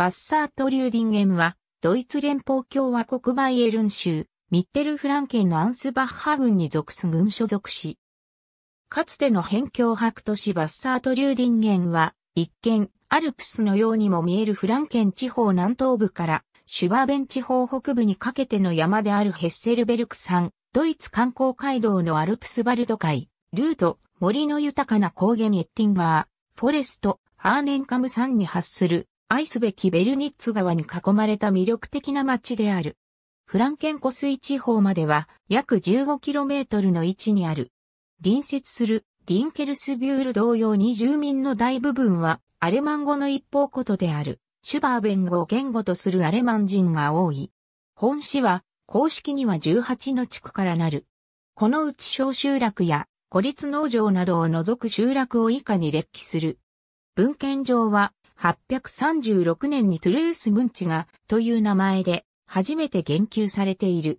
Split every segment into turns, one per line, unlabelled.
バッサート・リューディンゲンは、ドイツ連邦共和国バイエルン州、ミッテルフランケンのアンスバッハ軍に属す軍所属し、かつての辺境白都市バッサート・リューディンゲンは、一見、アルプスのようにも見えるフランケン地方南東部から、シュバーベン地方北部にかけての山であるヘッセルベルク山、ドイツ観光街道のアルプスバルト海、ルート、森の豊かな高原エッティンガー、フォレスト、ハーネンカム山に発する愛すべきベルニッツ川に囲まれた魅力的な街である。フランケン湖水地方までは約 15km の位置にある。隣接するディンケルスビュール同様に住民の大部分はアレマン語の一方ことであるシュバーベン語を言語とするアレマン人が多い。本市は公式には18の地区からなる。このうち小集落や孤立農場などを除く集落を以下に列記する。文献上は8 3 6年にトゥルース・ムンチがという名前で初めて言及されている。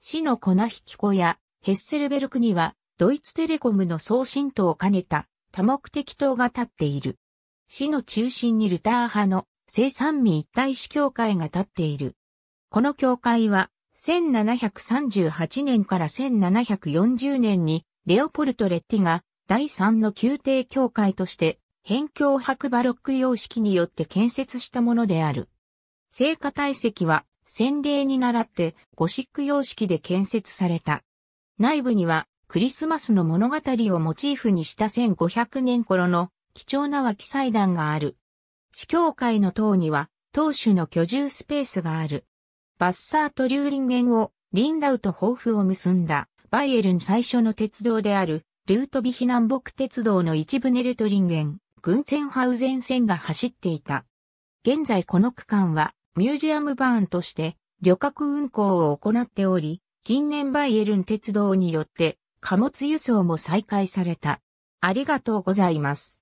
市の粉引き子やヘッセルベルクにはドイツテレコムの送信塔を兼ねた多目的塔が立っている。市の中心にルター派の生産民一体市協会が立っている。この協会は1738年から1740年にレオポルト・レッティが第3の宮廷教会として辺境白バロック様式によって建設したものである。聖火体積は洗礼に倣ってゴシック様式で建設された。内部にはクリスマスの物語をモチーフにした1500年頃の貴重な脇祭壇がある。市教会の塔には当主の居住スペースがある。バッサーとンゲンをリンダウと抱負を結んだバイエルン最初の鉄道であるルートビヒ南北鉄道の一部ネルトリンゲン、グンツンハウゼン線が走っていた。現在この区間はミュージアムバーンとして旅客運行を行っており、近年バイエルン鉄道によって貨物輸送も再開された。ありがとうございます。